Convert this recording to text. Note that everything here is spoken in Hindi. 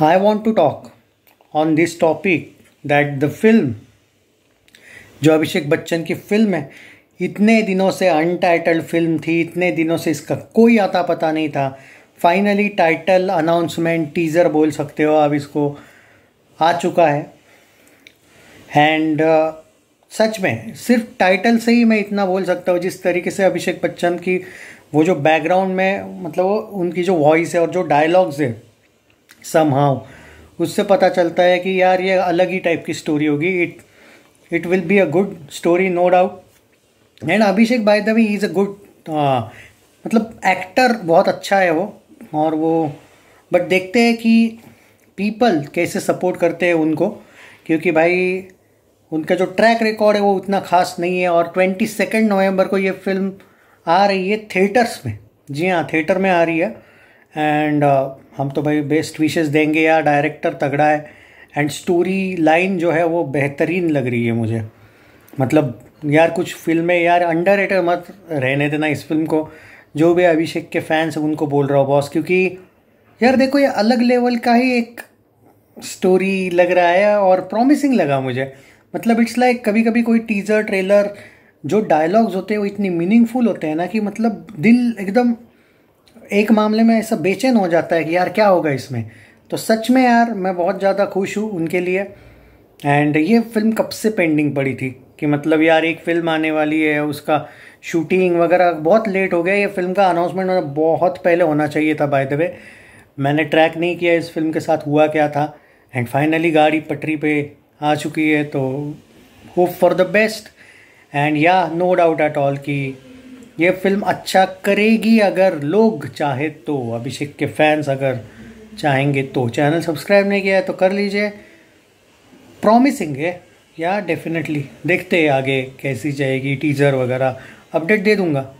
I want to talk on this topic that the film जो अभिषेक बच्चन की फिल्म है इतने दिनों से अनटाइटल्ड फिल्म थी इतने दिनों से इसका कोई आता पता नहीं था फाइनली टाइटल अनाउंसमेंट टीज़र बोल सकते हो अब इसको आ चुका है एंड uh, सच में सिर्फ टाइटल से ही मैं इतना बोल सकता हूँ जिस तरीके से अभिषेक बच्चन की वो जो बैकग्राउंड में मतलब वो उनकी जो वॉइस है और जो डायलॉग्स है समहाउ उससे पता चलता है कि यार ये अलग ही टाइप की स्टोरी होगी it it will be a good story no doubt and Abhishek by the way is a good मतलब एक्टर बहुत अच्छा है वो और वो बट देखते हैं कि पीपल कैसे सपोर्ट करते हैं उनको क्योंकि भाई उनका जो ट्रैक रिकॉर्ड है वो उतना खास नहीं है और ट्वेंटी सेकेंड नवम्बर को ये फिल्म आ रही है थिएटर्स में जी हाँ थिएटर में आ रही है एंड uh, हम तो भाई बेस्ट विशेज देंगे यार डायरेक्टर तगड़ा है एंड स्टोरी लाइन जो है वो बेहतरीन लग रही है मुझे मतलब यार कुछ फिल्में यार अंडर एटर मत रहने देना इस फिल्म को जो भी अभिषेक के फैंस हैं उनको बोल रहा हूँ बॉस क्योंकि यार देखो ये अलग लेवल का ही एक स्टोरी लग रहा है और प्रॉमिसिंग लगा मुझे मतलब इट्स लाइक कभी कभी कोई टीजर ट्रेलर जो डायलॉग्स होते हैं वो इतनी मीनिंगफुल होते हैं ना कि मतलब दिल एकदम एक मामले में ऐसा बेचैन हो जाता है कि यार क्या होगा इसमें तो सच में यार मैं बहुत ज़्यादा खुश हूँ उनके लिए एंड ये फिल्म कब से पेंडिंग पड़ी थी कि मतलब यार एक फ़िल्म आने वाली है उसका शूटिंग वगैरह बहुत लेट हो गया ये फ़िल्म का अनाउंसमेंट बहुत पहले होना चाहिए था बाय द वे मैंने ट्रैक नहीं किया इस फिल्म के साथ हुआ क्या था एंड फाइनली गाड़ी पटरी पे आ चुकी है तो hope for the best and yeah no doubt at all कि ये फिल्म अच्छा करेगी अगर लोग चाहे तो अभिषेक के फैंस अगर चाहेंगे तो चैनल सब्सक्राइब नहीं किया है तो कर लीजिए प्रॉमिसिंग है या डेफिनेटली देखते हैं आगे कैसी जाएगी टीजर वगैरह अपडेट दे दूंगा